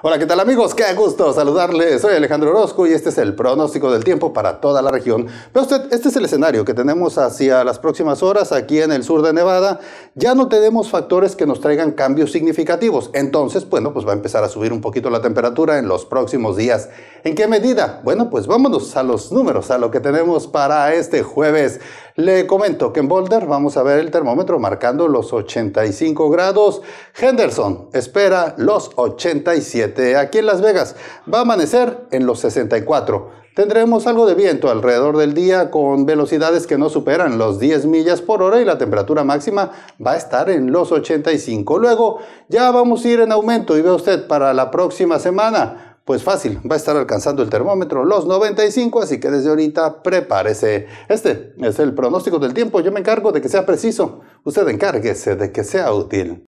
Hola, ¿qué tal amigos? Qué gusto saludarles. Soy Alejandro Orozco y este es el pronóstico del tiempo para toda la región. Pero usted, este es el escenario que tenemos hacia las próximas horas aquí en el sur de Nevada. Ya no tenemos factores que nos traigan cambios significativos. Entonces, bueno, pues va a empezar a subir un poquito la temperatura en los próximos días. ¿En qué medida? Bueno, pues vámonos a los números, a lo que tenemos para este jueves. Le comento que en Boulder vamos a ver el termómetro marcando los 85 grados. Henderson espera los 87. Aquí en Las Vegas va a amanecer en los 64. Tendremos algo de viento alrededor del día con velocidades que no superan los 10 millas por hora y la temperatura máxima va a estar en los 85. Luego ya vamos a ir en aumento y ve usted para la próxima semana pues fácil, va a estar alcanzando el termómetro los 95, así que desde ahorita prepárese. Este es el pronóstico del tiempo, yo me encargo de que sea preciso, usted encárguese de que sea útil.